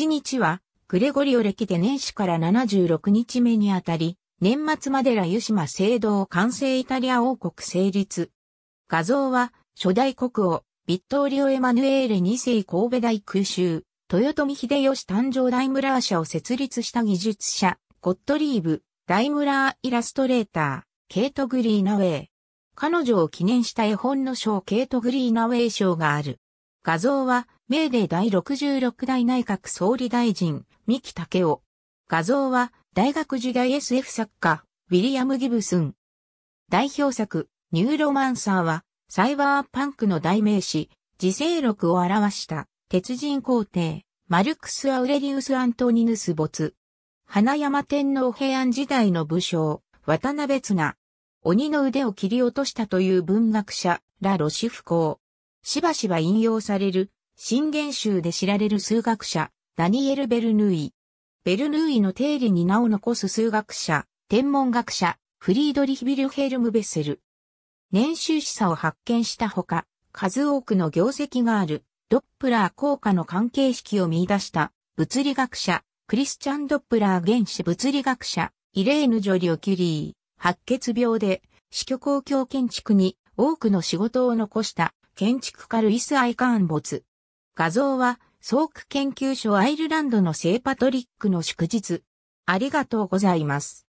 1日は、グレゴリオ歴で年始から76日目にあたり、年末までら湯島聖堂完成イタリア王国成立。画像は、初代国王、ビットーリオ・エマヌエーレ2世神戸大空襲、豊臣秀吉誕生イムラー社を設立した技術者、ゴットリーブ、ダイムラーイラストレーター、ケイト・グリーナウェイ。彼女を記念した絵本の賞ケイト・グリーナウェイ賞がある。画像は、明令第66代内閣総理大臣、三木武夫。画像は、大学時代 SF 作家、ウィリアム・ギブスン。代表作、ニューロマンサーは、サイバーパンクの代名詞、自制録を表した、鉄人皇帝、マルクス・アウレリウス・アントニヌス没。花山天皇平安時代の武将、渡辺綱。鬼の腕を切り落としたという文学者、ラ・ロシフ公。しばしば引用される、新元集で知られる数学者、ダニエル・ベルヌイ。ベルヌイの定理に名を残す数学者、天文学者、フリードリヒ・ビルヘルム・ベッセル。年収しさを発見したほか、数多くの業績がある、ドップラー効果の関係式を見出した、物理学者、クリスチャン・ドップラー原子物理学者、イレーヌ・ジョリオ・キュリー、白血病で、死去公共建築に多くの仕事を残した建築家ルイス・アイカーン没。画像は、ソーク研究所アイルランドの聖パトリックの祝日。ありがとうございます。